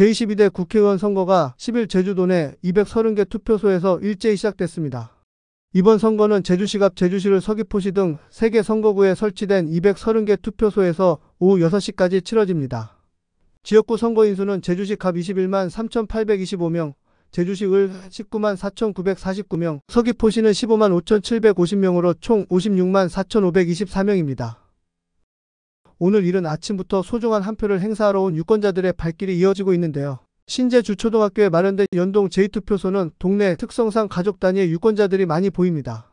제22대 국회의원 선거가 10일 제주도 내 230개 투표소에서 일제히 시작됐습니다. 이번 선거는 제주시 갑 제주시를 서귀포시 등 3개 선거구에 설치된 230개 투표소에서 오후 6시까지 치러집니다. 지역구 선거 인수는 제주시 갑 21만 3,825명, 제주시 을 19만 4,949명, 서귀포시는 15만 5,750명으로 총 56만 4,524명입니다. 오늘 이른 아침부터 소중한 한 표를 행사하러 온 유권자들의 발길이 이어지고 있는데요. 신재 주초등학교에 마련된 연동 제2투표소는 동네 특성상 가족 단위의 유권자들이 많이 보입니다.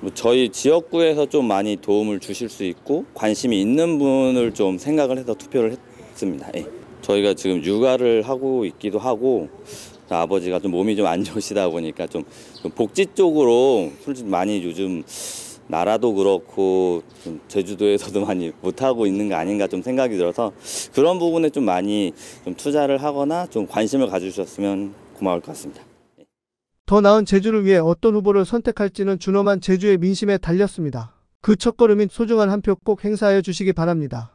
뭐 저희 지역구에서 좀 많이 도움을 주실 수 있고 관심이 있는 분을 좀 생각을 해서 투표를 했습니다. 예. 저희가 지금 육아를 하고 있기도 하고 아버지가 좀 몸이 좀 안 좋으시다 보니까 좀 복지 쪽으로 솔직히 많이 요즘 나라도 그렇고 제주도에서도 많이 못하고 있는 거 아닌가 좀 생각이 들어서 그런 부분에 좀 많이 좀 투자를 하거나 좀 관심을 가져주셨으면 고마울 것 같습니다. 더 나은 제주를 위해 어떤 후보를 선택할지는 준엄한 제주의 민심에 달렸습니다. 그 첫걸음인 소중한 한 표 꼭 행사하여 주시기 바랍니다.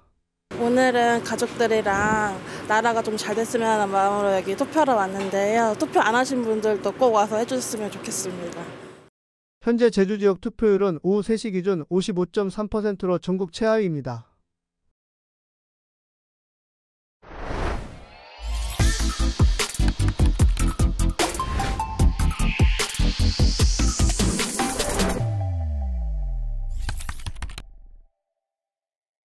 오늘은 가족들이랑 나라가 좀 잘 됐으면 하는 마음으로 여기 투표를 왔는데요. 투표 안 하신 분들도 꼭 와서 해주셨으면 좋겠습니다. 현재 제주 지역 투표율은 오후 3시 기준 55.3%로 전국 최하위입니다.